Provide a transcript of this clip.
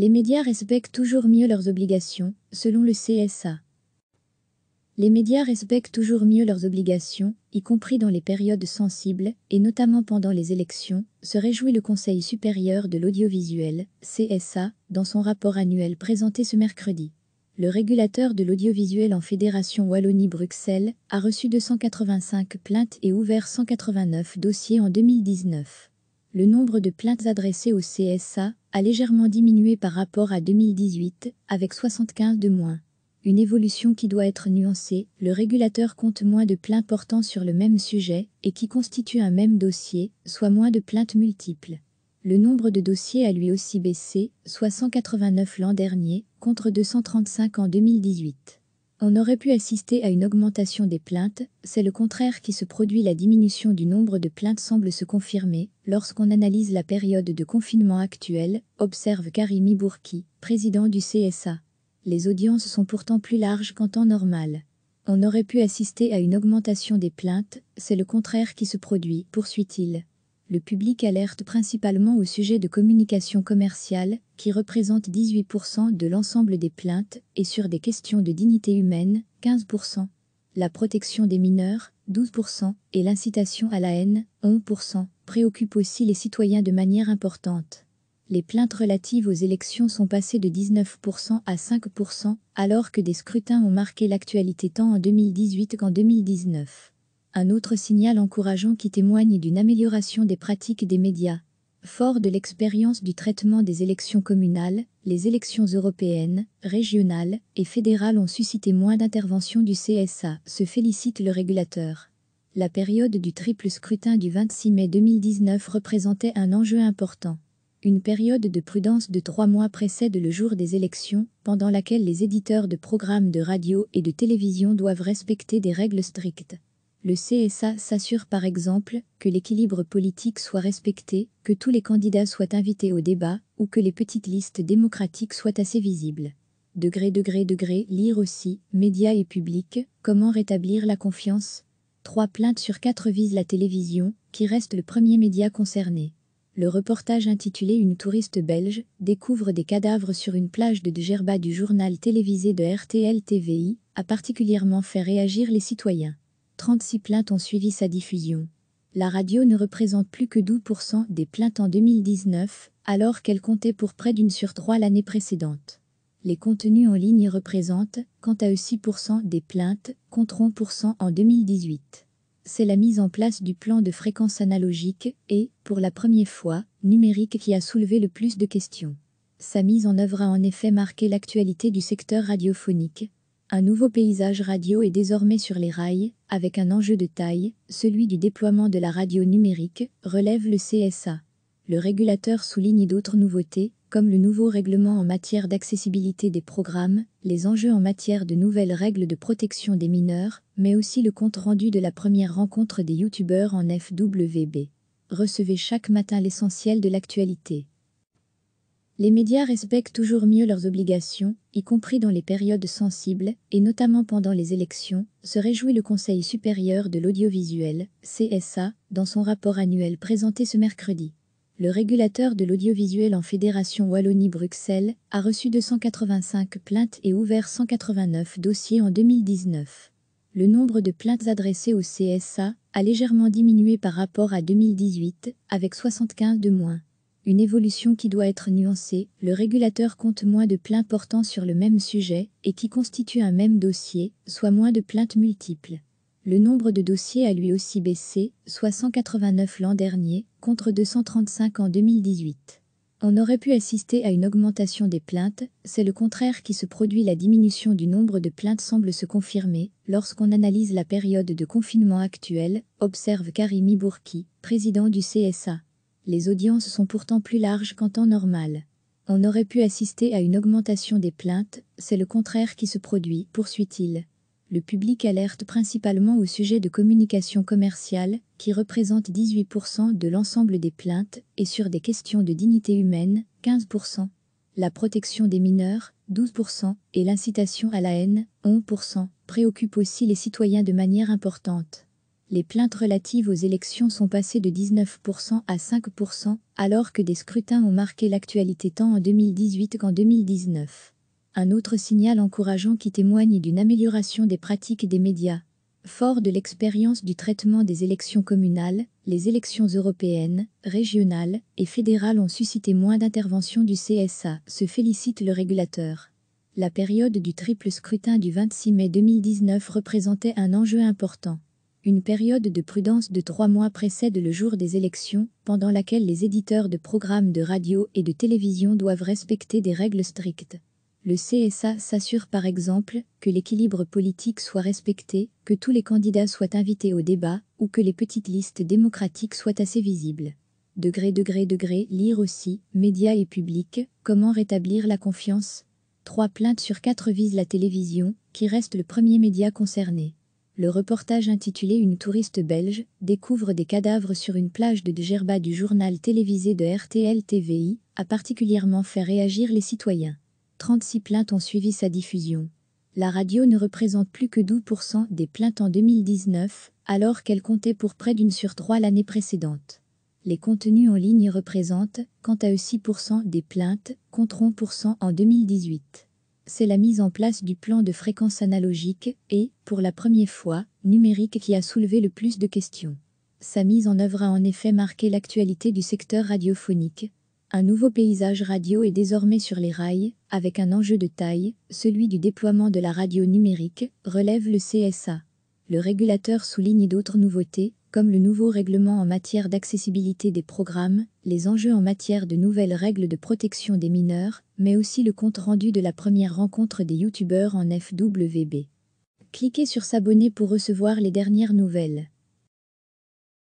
les médias respectent toujours mieux leurs obligations, selon le CSA. Les médias respectent toujours mieux leurs obligations, y compris dans les périodes sensibles, et notamment pendant les élections, se réjouit le Conseil supérieur de l'audiovisuel, CSA, dans son rapport annuel présenté ce mercredi. Le régulateur de l'audiovisuel en Fédération Wallonie-Bruxelles a reçu 285 plaintes et ouvert 189 dossiers en 2019 le nombre de plaintes adressées au CSA a légèrement diminué par rapport à 2018, avec 75 de moins. Une évolution qui doit être nuancée, le régulateur compte moins de plaintes portant sur le même sujet et qui constituent un même dossier, soit moins de plaintes multiples. Le nombre de dossiers a lui aussi baissé, soit 189 l'an dernier, contre 235 en 2018. On aurait pu assister à une augmentation des plaintes, c'est le contraire qui se produit, la diminution du nombre de plaintes semble se confirmer lorsqu'on analyse la période de confinement actuelle, observe Karimi Bourki, président du CSA. Les audiences sont pourtant plus larges qu'en temps normal. On aurait pu assister à une augmentation des plaintes, c'est le contraire qui se produit, poursuit-il le public alerte principalement au sujet de communication commerciale, qui représente 18% de l'ensemble des plaintes, et sur des questions de dignité humaine, 15%, la protection des mineurs, 12%, et l'incitation à la haine, 11%, préoccupent aussi les citoyens de manière importante. Les plaintes relatives aux élections sont passées de 19% à 5%, alors que des scrutins ont marqué l'actualité tant en 2018 qu'en 2019. Un autre signal encourageant qui témoigne d'une amélioration des pratiques des médias. Fort de l'expérience du traitement des élections communales, les élections européennes, régionales et fédérales ont suscité moins d'interventions du CSA, se félicite le régulateur. La période du triple scrutin du 26 mai 2019 représentait un enjeu important. Une période de prudence de trois mois précède le jour des élections, pendant laquelle les éditeurs de programmes de radio et de télévision doivent respecter des règles strictes. Le CSA s'assure par exemple que l'équilibre politique soit respecté, que tous les candidats soient invités au débat ou que les petites listes démocratiques soient assez visibles. Degré, degré, degré, lire aussi, médias et public, comment rétablir la confiance Trois plaintes sur quatre visent la télévision, qui reste le premier média concerné. Le reportage intitulé Une touriste belge découvre des cadavres sur une plage de Djerba du journal télévisé de RTL TVI a particulièrement fait réagir les citoyens. 36 plaintes ont suivi sa diffusion. La radio ne représente plus que 12% des plaintes en 2019, alors qu'elle comptait pour près d'une sur trois l'année précédente. Les contenus en ligne représentent, quant à eux, 6% des plaintes, contre 1% en 2018 c'est la mise en place du plan de fréquence analogique et, pour la première fois, numérique qui a soulevé le plus de questions. Sa mise en œuvre a en effet marqué l'actualité du secteur radiophonique, un nouveau paysage radio est désormais sur les rails, avec un enjeu de taille, celui du déploiement de la radio numérique, relève le CSA. Le régulateur souligne d'autres nouveautés, comme le nouveau règlement en matière d'accessibilité des programmes, les enjeux en matière de nouvelles règles de protection des mineurs, mais aussi le compte rendu de la première rencontre des youtubeurs en FWB. Recevez chaque matin l'essentiel de l'actualité les médias respectent toujours mieux leurs obligations, y compris dans les périodes sensibles, et notamment pendant les élections, se réjouit le Conseil supérieur de l'audiovisuel, CSA, dans son rapport annuel présenté ce mercredi. Le régulateur de l'audiovisuel en Fédération Wallonie-Bruxelles a reçu 285 plaintes et ouvert 189 dossiers en 2019. Le nombre de plaintes adressées au CSA a légèrement diminué par rapport à 2018, avec 75 de moins. Une évolution qui doit être nuancée, le régulateur compte moins de plaintes portant sur le même sujet et qui constituent un même dossier, soit moins de plaintes multiples. Le nombre de dossiers a lui aussi baissé, soit 189 l'an dernier, contre 235 en 2018. On aurait pu assister à une augmentation des plaintes, c'est le contraire qui se produit, la diminution du nombre de plaintes semble se confirmer, lorsqu'on analyse la période de confinement actuelle, observe Karimi Bourki, président du CSA. Les audiences sont pourtant plus larges qu'en temps normal. On aurait pu assister à une augmentation des plaintes, c'est le contraire qui se produit, poursuit-il. Le public alerte principalement au sujet de communication commerciale, qui représente 18% de l'ensemble des plaintes, et sur des questions de dignité humaine, 15%. La protection des mineurs, 12%, et l'incitation à la haine, 11%, préoccupent aussi les citoyens de manière importante les plaintes relatives aux élections sont passées de 19% à 5%, alors que des scrutins ont marqué l'actualité tant en 2018 qu'en 2019. Un autre signal encourageant qui témoigne d'une amélioration des pratiques des médias. Fort de l'expérience du traitement des élections communales, les élections européennes, régionales et fédérales ont suscité moins d'interventions du CSA, se félicite le régulateur. La période du triple scrutin du 26 mai 2019 représentait un enjeu important. Une période de prudence de trois mois précède le jour des élections, pendant laquelle les éditeurs de programmes de radio et de télévision doivent respecter des règles strictes. Le CSA s'assure par exemple que l'équilibre politique soit respecté, que tous les candidats soient invités au débat ou que les petites listes démocratiques soient assez visibles. Degré, degré, degré, lire aussi, médias et public, comment rétablir la confiance Trois plaintes sur quatre visent la télévision, qui reste le premier média concerné le reportage intitulé Une touriste belge découvre des cadavres sur une plage de Djerba du journal télévisé de RTL TVI a particulièrement fait réagir les citoyens. 36 plaintes ont suivi sa diffusion. La radio ne représente plus que 12% des plaintes en 2019, alors qu'elle comptait pour près d'une sur trois l'année précédente. Les contenus en ligne représentent, quant à eux, 6% des plaintes, contre 11% en 2018 c'est la mise en place du plan de fréquence analogique et, pour la première fois, numérique qui a soulevé le plus de questions. Sa mise en œuvre a en effet marqué l'actualité du secteur radiophonique. Un nouveau paysage radio est désormais sur les rails, avec un enjeu de taille, celui du déploiement de la radio numérique, relève le CSA. Le régulateur souligne d'autres nouveautés, comme le nouveau règlement en matière d'accessibilité des programmes, les enjeux en matière de nouvelles règles de protection des mineurs, mais aussi le compte rendu de la première rencontre des youtubeurs en FWB. Cliquez sur s'abonner pour recevoir les dernières nouvelles.